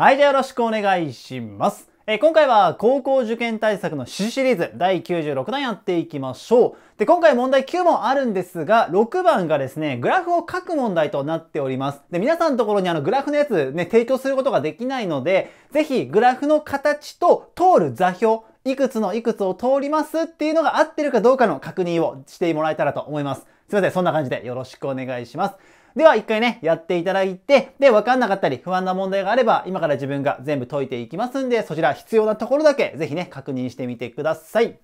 はい、じゃあよろしくお願いします。えー、今回は高校受験対策の旨シリーズ第96弾やっていきましょう。で、今回問題9問あるんですが、6番がですね、グラフを書く問題となっております。で、皆さんのところにあのグラフのやつね、提供することができないので、ぜひグラフの形と通る座標、いくつのいくつを通りますっていうのが合ってるかどうかの確認をしてもらえたらと思います。すいません、そんな感じでよろしくお願いします。では一回ね、やっていただいて、で、わかんなかったり不安な問題があれば、今から自分が全部解いていきますんで、そちら必要なところだけ、ぜひね、確認してみてください。い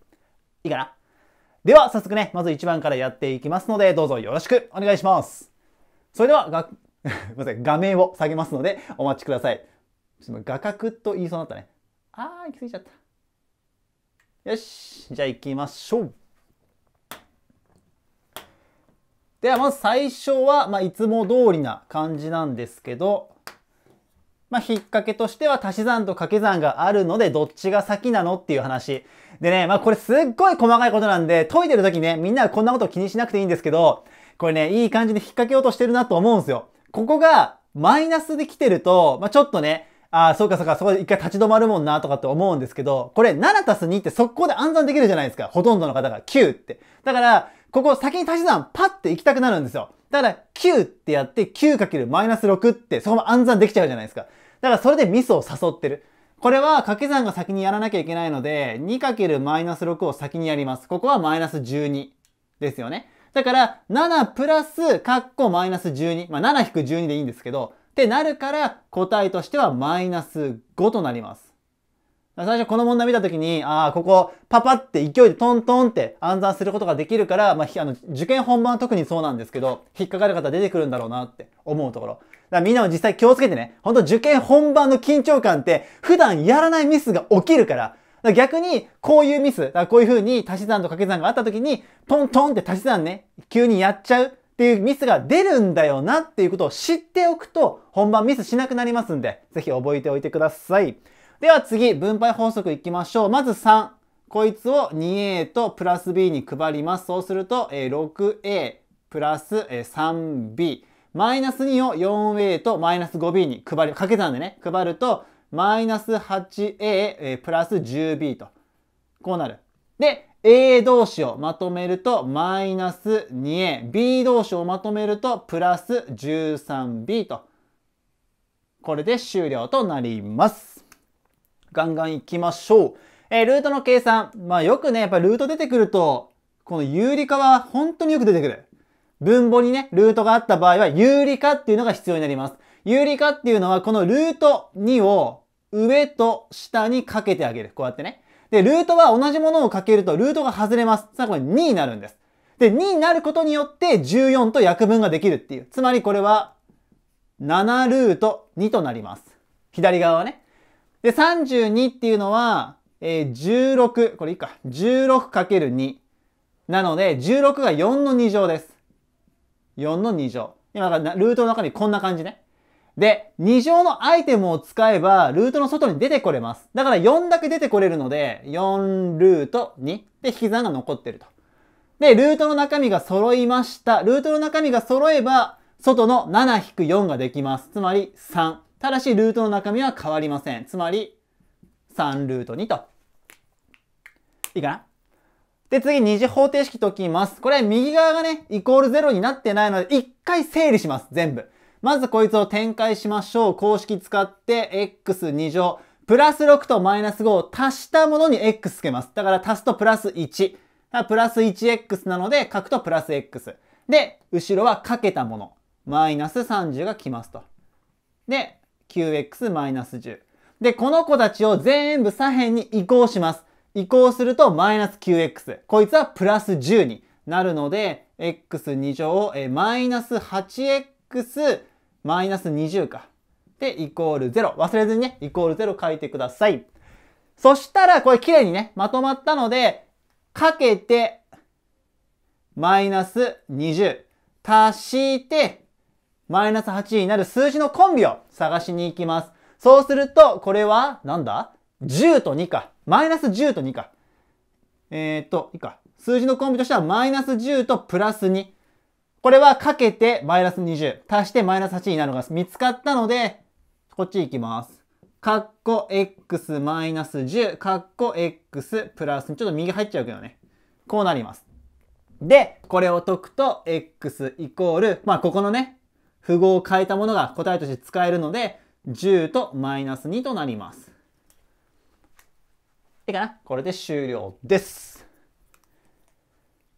いかなでは、早速ね、まず1番からやっていきますので、どうぞよろしくお願いします。それでは、が、す いません、画面を下げますので、お待ちください。ちょっと画角と言いそうになったね。あー、行き過ぎちゃった。よし。じゃあ行きましょう。ではまず最初は、まあ、いつも通りな感じなんですけど、まあ、引っ掛けとしては足し算と掛け算があるので、どっちが先なのっていう話。でね、まあ、これすっごい細かいことなんで、解いてる時ね、みんなこんなこと気にしなくていいんですけど、これね、いい感じで引っ掛けようとしてるなと思うんですよ。ここがマイナスで来てると、まあ、ちょっとね、ああ、そうかそうか、そこで一回立ち止まるもんなとかって思うんですけど、これ7たす2って速攻で暗算できるじゃないですか。ほとんどの方が9って。だから、ここ先に足し算パッて行きたくなるんですよ。だから9ってやって 9×-6 ってそのも暗算できちゃうじゃないですか。だからそれでミスを誘ってる。これは掛け算が先にやらなきゃいけないので 2×-6 を先にやります。ここはマイナス12ですよね。だから7プラスカッコマイナス12。まあ7-12でいいんですけど、ってなるから答えとしてはマイナス5となります。最初この問題見た時に、ああ、ここパパって勢いでトントンって暗算することができるから、まあ、あの受験本番は特にそうなんですけど、引っかかる方出てくるんだろうなって思うところ。だからみんなも実際気をつけてね、ほんと受験本番の緊張感って普段やらないミスが起きるから、だ逆に、こういうミス、だこういう風に足し算と掛け算があった時に、トントンって足し算ね、急にやっちゃうっていうミスが出るんだよなっていうことを知っておくと、本番ミスしなくなりますんで、ぜひ覚えておいてください。では次、分配法則いきましょう。まず3。こいつを 2a とプラス b に配ります。そうすると、え 6a プラス 3b マイナス2を 4a とマイナス 5b に配る、かけたんでね、配ると、マイナス 8a、えプラス 10b と、こうなる。で、a 同士をまとめると、マイナス 2a、b 同士をまとめると、プラス 13b と、これで終了となります。ガンガン行きましょう。えー、ルートの計算。まあよくね、やっぱルート出てくると、この有理化は本当によく出てくる。分母にね、ルートがあった場合は、有理化っていうのが必要になります。有理化っていうのは、このルート2を上と下にかけてあげる。こうやってね。で、ルートは同じものをかけると、ルートが外れます。さあ、これ2になるんです。で、2になることによって、14と約分ができるっていう。つまりこれは、7ルート2となります。左側はね。で、32っていうのは、えー、16、これいいか。16×2。なので、16が4の2乗です。4の2乗。今、ルートの中にこんな感じね。で、2乗のアイテムを使えば、ルートの外に出てこれます。だから4だけ出てこれるので、4ルート2で引き算が残ってると。で、ルートの中身が揃いました。ルートの中身が揃えば、外の7-4ができます。つまり3。ただし、ルートの中身は変わりません。つまり、3ルート2と。いいかなで、次、二次方程式解きます。これ、右側がね、イコール0になってないので、一回整理します。全部。まず、こいつを展開しましょう。公式使って、x2 乗。プラス6とマイナス5を足したものに x つけます。だから足すとプラス1。プラス 1x なので書くとプラス x。で、後ろはかけたもの。マイナス30が来ますと。で、9x-10。で、この子たちを全部左辺に移行します。移行するとマイナス 9x。こいつはプラス10になるので、x2 乗、えマイナス 8x、マイナス20か。で、イコール0。忘れずにね、イコール0書いてください。そしたら、これ綺麗にね、まとまったので、かけて、マイナス20、足して、マイナス8になる数字のコンビを探しに行きます。そうすると、これは、なんだ ?10 と2か。マイナス10と2か。えー、っと、いいか。数字のコンビとしては、マイナス10とプラス2。これはかけてマイナス20、足してマイナス8になるのが見つかったので、こっち行きます。カッコ x マイナス10、カッコ x プラス、ちょっと右入っちゃうけどね。こうなります。で、これを解くと、x イコール、まあ、ここのね、符号を変えたものが答えとして使えるので、10とマイナス2となります。いいかなこれで終了です。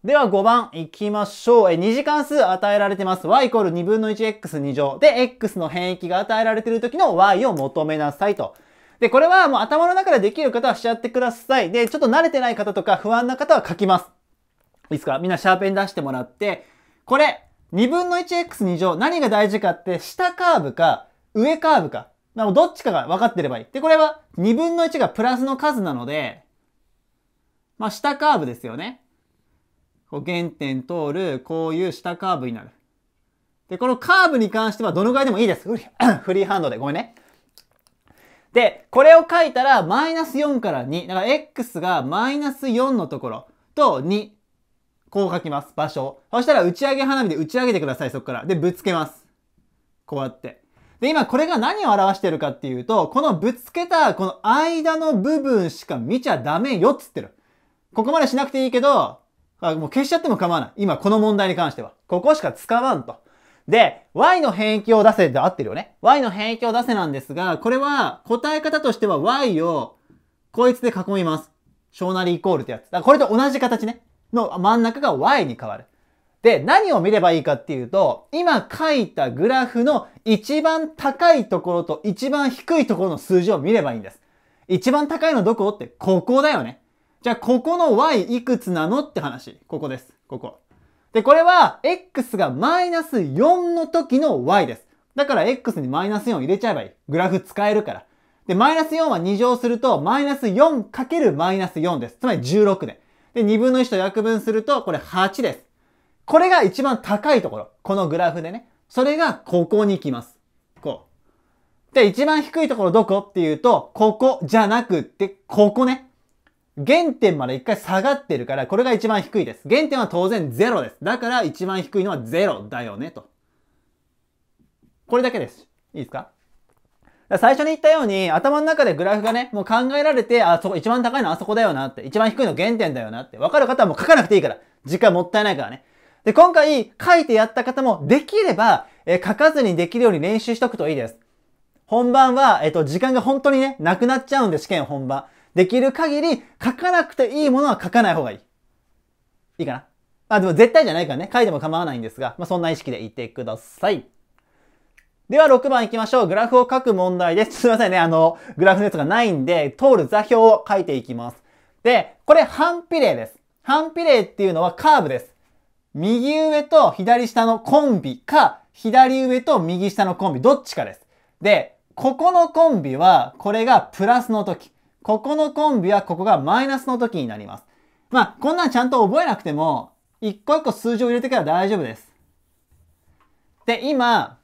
では5番いきましょう。え、2次関数与えられてます。y イコール2分の 1x2 乗。で、x の変域が与えられている時の y を求めなさいと。で、これはもう頭の中でできる方はしちゃってください。で、ちょっと慣れてない方とか不安な方は書きます。いいですかみんなシャーペン出してもらって、これ、2分の 1x2 乗、何が大事かって、下カーブか、上カーブか。あ、どっちかが分かってればいい。で、これは2分の1がプラスの数なので、まあ、下カーブですよね。こう原点通る、こういう下カーブになる。で、このカーブに関してはどのぐらいでもいいです。フリーハンドで。ごめんね。で、これを書いたら、マイナス4から2。だから、x がマイナス4のところと2。こう書きます。場所。そしたら打ち上げ花火で打ち上げてください、そこから。で、ぶつけます。こうやって。で、今これが何を表してるかっていうと、このぶつけた、この間の部分しか見ちゃダメよっつってる。ここまでしなくていいけど、あもう消しちゃっても構わない。今この問題に関しては。ここしか使わんと。で、y の変域を出せって合ってるよね。y の変域を出せなんですが、これは答え方としては y をこいつで囲みます。小なりイコールってやつ。だからこれと同じ形ね。の真ん中が y に変わる。で、何を見ればいいかっていうと、今書いたグラフの一番高いところと一番低いところの数字を見ればいいんです。一番高いのどこって、ここだよね。じゃあ、ここの y いくつなのって話。ここです。ここ。で、これは、x がマイナス4の時の y です。だから、x にマイナス4入れちゃえばいい。グラフ使えるから。で、マイナス4は2乗すると、マイナス 4× マイナス4です。つまり16で。で、2分の1と約分すると、これ8です。これが一番高いところ。このグラフでね。それがここに来ます。こう。で、一番低いところどこっていうと、ここじゃなくって、ここね。原点まで一回下がってるから、これが一番低いです。原点は当然0です。だから一番低いのは0だよね、と。これだけです。いいですか最初に言ったように、頭の中でグラフがね、もう考えられて、あ、そこ一番高いのあそこだよなって、一番低いの原点だよなって、わかる方はもう書かなくていいから。時間もったいないからね。で、今回書いてやった方も、できれば、え書かずにできるように練習しとくといいです。本番は、えっと、時間が本当にね、なくなっちゃうんで、試験本番。できる限り、書かなくていいものは書かない方がいい。いいかなあ、でも絶対じゃないからね、書いても構わないんですが、まあ、そんな意識で言ってください。では6番行きましょう。グラフを書く問題です。すいませんね。あの、グラフのやつがないんで、通る座標を書いていきます。で、これ反比例です。反比例っていうのはカーブです。右上と左下のコンビか、左上と右下のコンビ、どっちかです。で、ここのコンビは、これがプラスの時。ここのコンビは、ここがマイナスの時になります。まあ、こんなんちゃんと覚えなくても、一個一個数字を入れてから大丈夫です。で、今、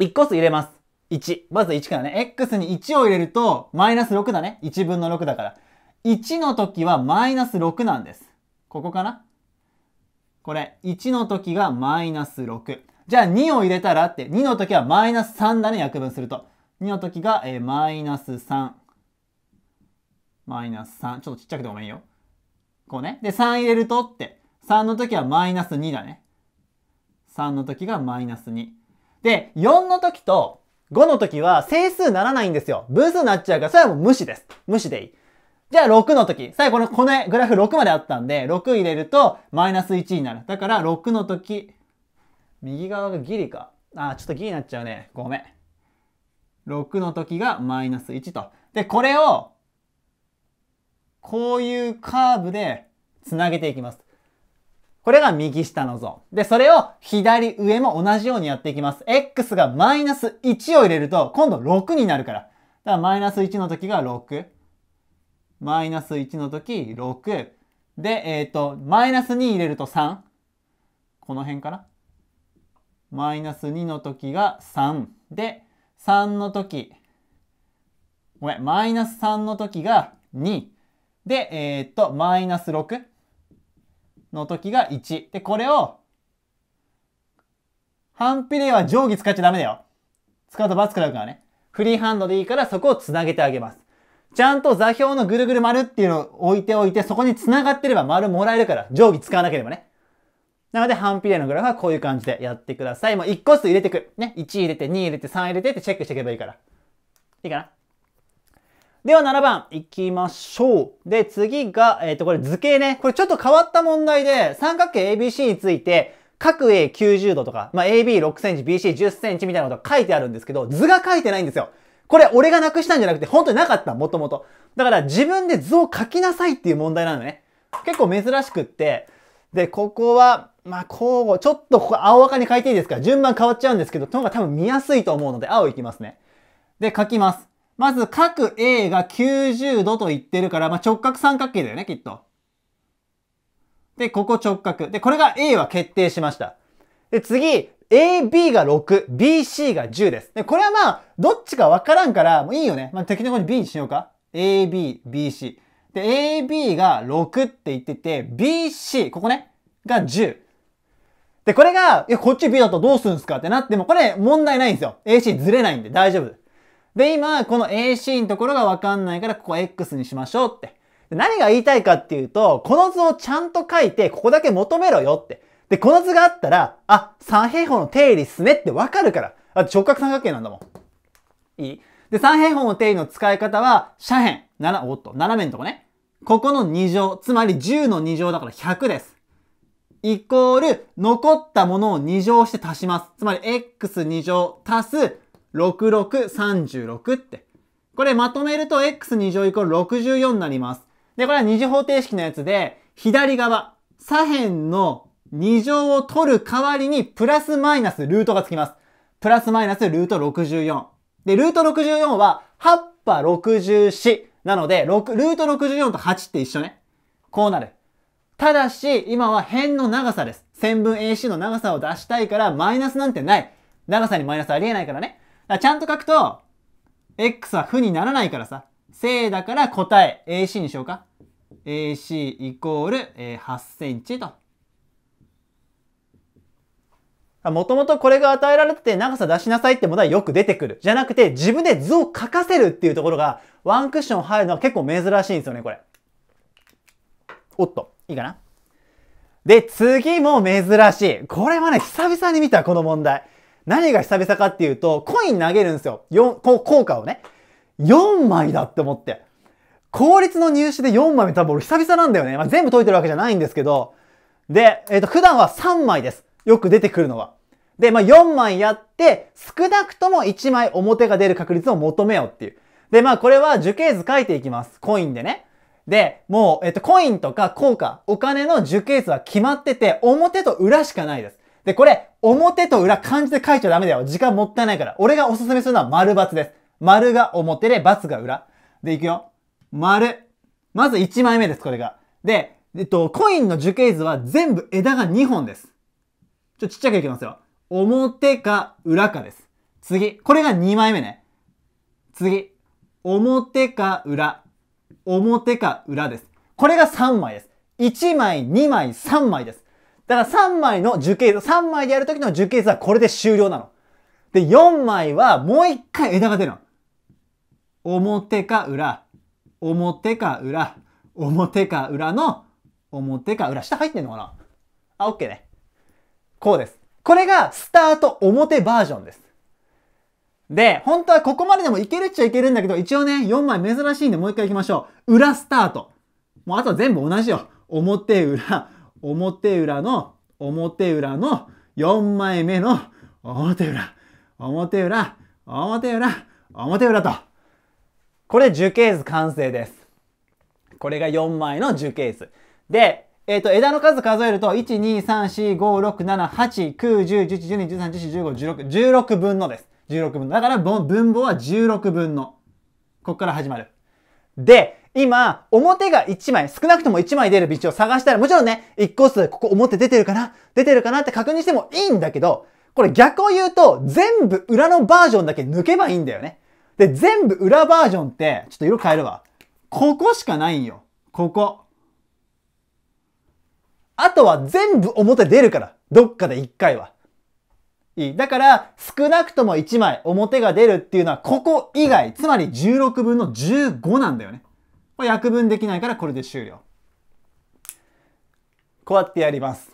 1個数入れます。1。まず1からね。x に1を入れると、マイナス6だね。1分の6だから。1の時はマイナス6なんです。ここかなこれ、1の時がマイナス6。じゃあ2を入れたらって、2の時はマイナス3だね、約分すると。2の時が、えー、マイナス3。マイナス3。ちょっとちっちゃくてごめんよ。こうね。で、3入れるとって。3の時はマイナス2だね。3の時がマイナス2。で、4の時と5の時は整数ならないんですよ。分数になっちゃうから、それはもう無視です。無視でいい。じゃあ6の時。最後のこのグラフ6まであったんで、6入れるとマイナス1になる。だから6の時、右側がギリか。あ、ちょっとギリになっちゃうね。ごめん。6の時がマイナス1と。で、これを、こういうカーブでつなげていきます。これが右下のゾーン。で、それを左上も同じようにやっていきます。x がマイナス1を入れると、今度6になるから。だからマイナス1の時が6。マイナス1の時6。で、えっ、ー、と、マイナス2入れると3。この辺かな。マイナス2の時が3。で、3の時、ごめん、マイナス3の時が2。で、えっ、ー、と、マイナス6。の時が1。で、これを、反比例は定規使っちゃダメだよ。使うとバツ食らくからね。フリーハンドでいいからそこを繋げてあげます。ちゃんと座標のぐるぐる丸っていうのを置いておいて、そこに繋がってれば丸もらえるから、定規使わなければね。なので、反比例のグラフはこういう感じでやってください。もう1個ずつ入れてく。ね。1入れて、2入れて、3入れてってチェックしていけばいいから。いいかなでは7番いきましょう。で、次が、えっ、ー、と、これ図形ね。これちょっと変わった問題で、三角形 ABC について、角 A90 度とか、まあ、AB6 センチ、BC10 センチみたいなことが書いてあるんですけど、図が書いてないんですよ。これ俺がなくしたんじゃなくて、本当になかった、もともと。だから自分で図を書きなさいっていう問題なのね。結構珍しくって。で、ここは、まあ、交互、ちょっとここ青赤に書いていいですか順番変わっちゃうんですけど、との方が多分見やすいと思うので、青いきますね。で、書きます。まず角 A が90度と言ってるから、まあ、直角三角形だよね、きっと。で、ここ直角。で、これが A は決定しました。で、次、AB が6、BC が10です。で、これはまあ、どっちかわからんから、もういいよね。まあ、適当に B にしようか。AB、BC。で、AB が6って言ってて、BC、ここね、が10。で、これが、いや、こっち B だとどうするんすかってなっても、これ問題ないんですよ。AC ずれないんで大丈夫。で、今、この AC のところがわかんないから、ここ X にしましょうって。何が言いたいかっていうと、この図をちゃんと書いて、ここだけ求めろよって。で、この図があったら、あ、三平方の定理っすねってわかるから。あ直角三角形なんだもん。いいで、三平方の定理の使い方は、斜辺、7、おっと、斜めのとこね。ここの2乗、つまり10の2乗だから100です。イコール、残ったものを2乗して足します。つまり、x2 乗足す6636って。これまとめると x2 乗イコール64になります。で、これは二次方程式のやつで、左側、左辺の2乗を取る代わりに、プラスマイナスルートがつきます。プラスマイナスルート64。で、ルート64は、っぱ64。なので、ルート64と8って一緒ね。こうなる。ただし、今は辺の長さです。線分 AC の長さを出したいから、マイナスなんてない。長さにマイナスありえないからね。だちゃんと書くと、x は負にならないからさ、正だから答え AC にしようか。AC イコール、え8センチと。もともとこれが与えられてて長さ出しなさいってものはよく出てくる。じゃなくて自分で図を書かせるっていうところがワンクッション入るのは結構珍しいんですよね、これ。おっと、いいかなで、次も珍しい。これはね、久々に見た、この問題。何が久々かっていうと、コイン投げるんですよ。4、こ効果をね。4枚だって思って。効率の入試で4枚多分俺久々なんだよね。まあ、全部解いてるわけじゃないんですけど。で、えっ、ー、と、普段は3枚です。よく出てくるのは。で、まあ、4枚やって、少なくとも1枚表が出る確率を求めようっていう。で、まあ、これは樹形図書いていきます。コインでね。で、もう、えっと、コインとか効果、お金の樹形図は決まってて、表と裏しかないです。で、これ、表と裏漢字で書いちゃダメだよ。時間もったいないから。俺がおすすめするのは丸×です。丸が表で、×が裏。で、いくよ。丸。まず1枚目です、これが。で、えっと、コインの樹形図は全部枝が2本です。ちょ、ちっちゃくいきますよ。表か裏かです。次。これが2枚目ね。次。表か裏。表か裏です。これが3枚です。1枚、2枚、3枚です。だから3枚の樹形図、3枚でやるときの樹形図はこれで終了なの。で、4枚はもう1回枝が出るの。表か裏、表か裏、表か裏の、表か裏。下入ってんのかなあ、OK ね。こうです。これがスタート表バージョンです。で、本当はここまででもいけるっちゃいけるんだけど、一応ね、4枚珍しいんでもう一回行きましょう。裏スタート。もうあとは全部同じよ。表裏、表裏の、表裏の4枚目の表裏、表裏、表裏、表裏と。これ樹形図完成です。これが4枚の樹形図。で、えっ、ー、と、枝の数数えると、1、2、3、4、5、6、7、8、9、10、11、12、13、14、15、16、16分のです。16分の。だから、分母は16分の。ここから始まる。で、今、表が1枚、少なくとも1枚出る道を探したら、もちろんね、1個ずつここ表出てるかな出てるかなって確認してもいいんだけど、これ逆を言うと、全部裏のバージョンだけ抜けばいいんだよね。で、全部裏バージョンって、ちょっと色変えるわ。ここしかないんよ。ここ。あとは全部表出るから。どっかで1回は。いい。だから、少なくとも1枚表が出るっていうのは、ここ以外、つまり16分の15なんだよね。これ約分できないからこれで終了。こうやってやります。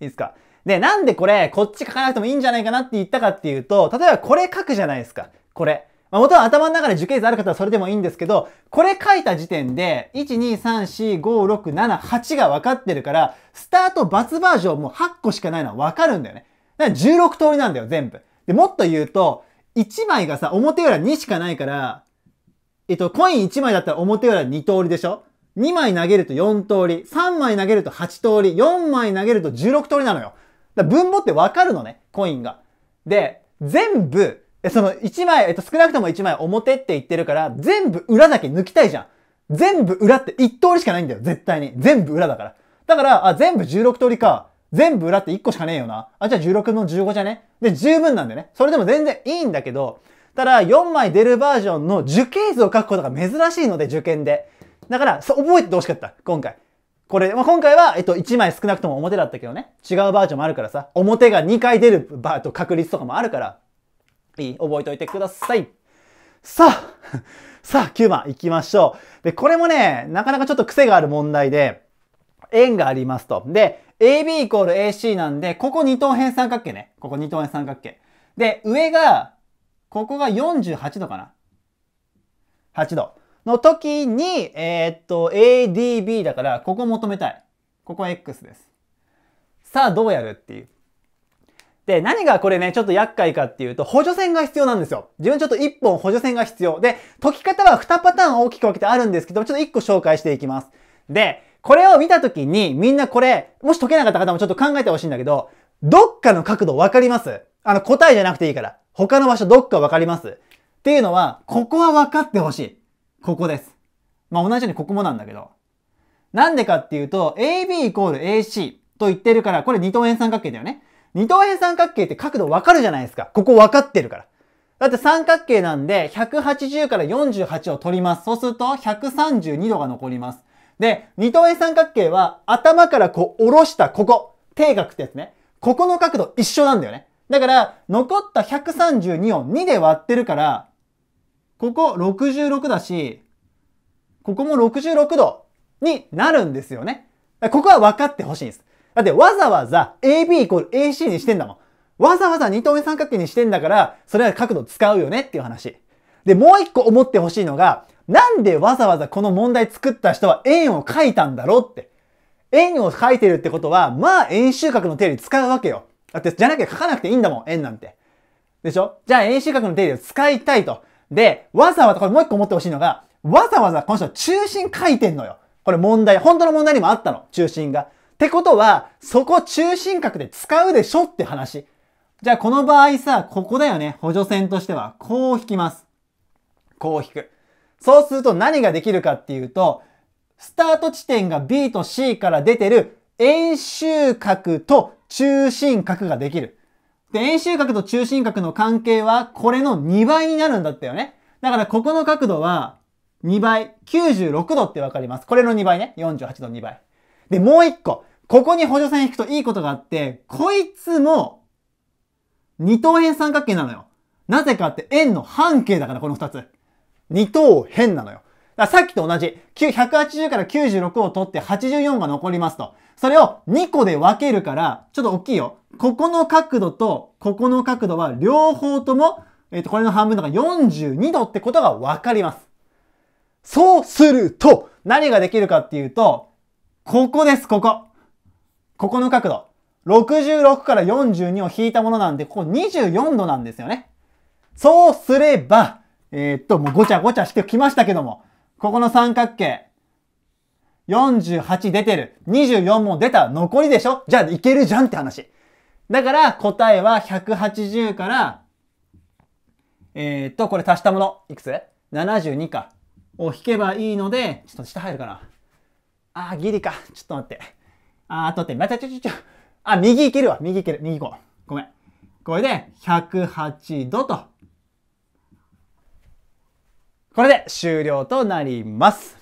いいですかで、なんでこれ、こっち書かなくてもいいんじゃないかなって言ったかっていうと、例えばこれ書くじゃないですか。これ。まあ、元は頭の中で受験図ある方はそれでもいいんですけど、これ書いた時点で、1,2,3,4,5,6,7,8が分かってるから、スタート×バージョンもう8個しかないのは分かるんだよね。だから16通りなんだよ、全部。で、もっと言うと、1枚がさ、表裏2しかないから、えっと、コイン1枚だったら表裏2通りでしょ ?2 枚投げると4通り、3枚投げると8通り、4枚投げると16通りなのよ。だ分母ってわかるのね、コインが。で、全部、その1枚、えっと、少なくとも1枚表って言ってるから、全部裏だけ抜きたいじゃん。全部裏って1通りしかないんだよ、絶対に。全部裏だから。だから、あ、全部16通りか。全部裏って1個しかねえよな。あ、じゃあ16の15じゃねで、十分なんでね。それでも全然いいんだけど、ただ、4枚出るバージョンの樹形図を書くことが珍しいので、受験で。だから、そう、覚えててほしかった、今回。これ、まあ、今回は、えっと、1枚少なくとも表だったけどね。違うバージョンもあるからさ。表が2回出るバーと確率とかもあるから、いい覚えておいてください。さあ、さあ、9番行きましょう。で、これもね、なかなかちょっと癖がある問題で、円がありますと。で、AB イコール AC なんで、ここ二等辺三角形ね。ここ二等辺三角形。で、上がここが48度かな。8度。の時に、えー、っと、ADB だから、ここ求めたい。ここ X です。さあ、どうやるっていう。で、何がこれね、ちょっと厄介かっていうと、補助線が必要なんですよ。自分ちょっと1本補助線が必要。で、解き方は2パターン大きく分けてあるんですけど、ちょっと1個紹介していきます。で、これを見た時に、みんなこれ、もし解けなかった方もちょっと考えてほしいんだけど、どっかの角度分かりますあの、答えじゃなくていいから。他の場所どっかわかりますっていうのは、ここは分かってほしい。ここです。まあ、同じようにここもなんだけど。なんでかっていうと、AB イコール AC と言ってるから、これ二等辺三角形だよね。二等辺三角形って角度分かるじゃないですか。ここ分かってるから。だって三角形なんで、180から48を取ります。そうすると、132度が残ります。で、二等辺三角形は、頭からこう、下ろしたここ。定角ってやつね。ここの角度一緒なんだよね。だから、残った132を2で割ってるから、ここ66だし、ここも66度になるんですよね。ここは分かってほしいんです。だってわざわざ AB イコール AC にしてんだもん。わざわざ二等目三角形にしてんだから、それは角度使うよねっていう話。で、もう一個思ってほしいのが、なんでわざわざこの問題作った人は円を書いたんだろうって。円を書いてるってことは、まあ円周角の定理使うわけよ。だって、じゃなきゃ書かなくていいんだもん、円なんて。でしょじゃあ、円周角の定理を使いたいと。で、わざわざ、これもう一個思ってほしいのが、わざわざこの人中心書いてんのよ。これ問題、本当の問題にもあったの、中心が。ってことは、そこ中心角で使うでしょって話。じゃあ、この場合さ、ここだよね、補助線としては。こう引きます。こう引く。そうすると何ができるかっていうと、スタート地点が B と C から出てる円周角と中心角ができる。で、円周角と中心角の関係はこれの2倍になるんだったよね。だからここの角度は2倍、96度ってわかります。これの2倍ね。48度2倍。で、もう1個。ここに補助線引くといいことがあって、こいつも二等辺三角形なのよ。なぜかって円の半径だからこの2つ。二等辺なのよ。さっきと同じ、180から96を取って84が残りますと。それを2個で分けるから、ちょっと大きいよ。ここの角度と、ここの角度は両方とも、えっ、ー、と、これの半分だから42度ってことが分かります。そうすると、何ができるかっていうと、ここです、ここ。ここの角度。66から42を引いたものなんで、ここ24度なんですよね。そうすれば、えー、っと、もうごちゃごちゃしてきましたけども、ここの三角形。48出てる。24も出た。残りでしょじゃあいけるじゃんって話。だから答えは180から、えー、っと、これ足したもの。いくつ ?72 か。を引けばいいので、ちょっと下入るかな。あー、ギリか。ちょっと待って。あー、とって、またちょちょちょ。あ、右いけるわ。右いける。右行こう。ごめん。これで、108度とこれで終了となります。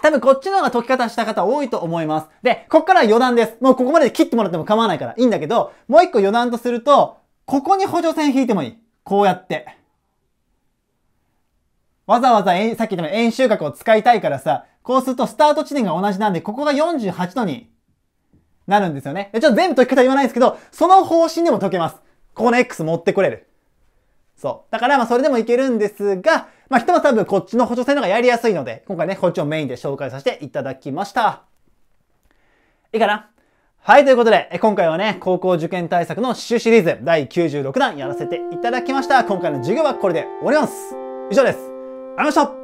多分こっちの方が解き方した方多いと思います。で、こっから余談です。もうここまで切ってもらっても構わないからいいんだけど、もう一個余談とすると、ここに補助線引いてもいい。こうやって。わざわざさっき言ったように円周角を使いたいからさ、こうするとスタート地点が同じなんで、ここが48度になるんですよね。ちょっと全部解き方言わないんですけど、その方針でも解けます。ここの X 持ってこれる。そう。だからまあそれでもいけるんですが、まあ、ひとまず多分こっちの補助線の方がやりやすいので、今回ね、こっちをメインで紹介させていただきました。いいかなはい、ということで、今回はね、高校受験対策の刺繍シリーズ第96弾やらせていただきました。今回の授業はこれで終わります。以上です。ありがとうございました。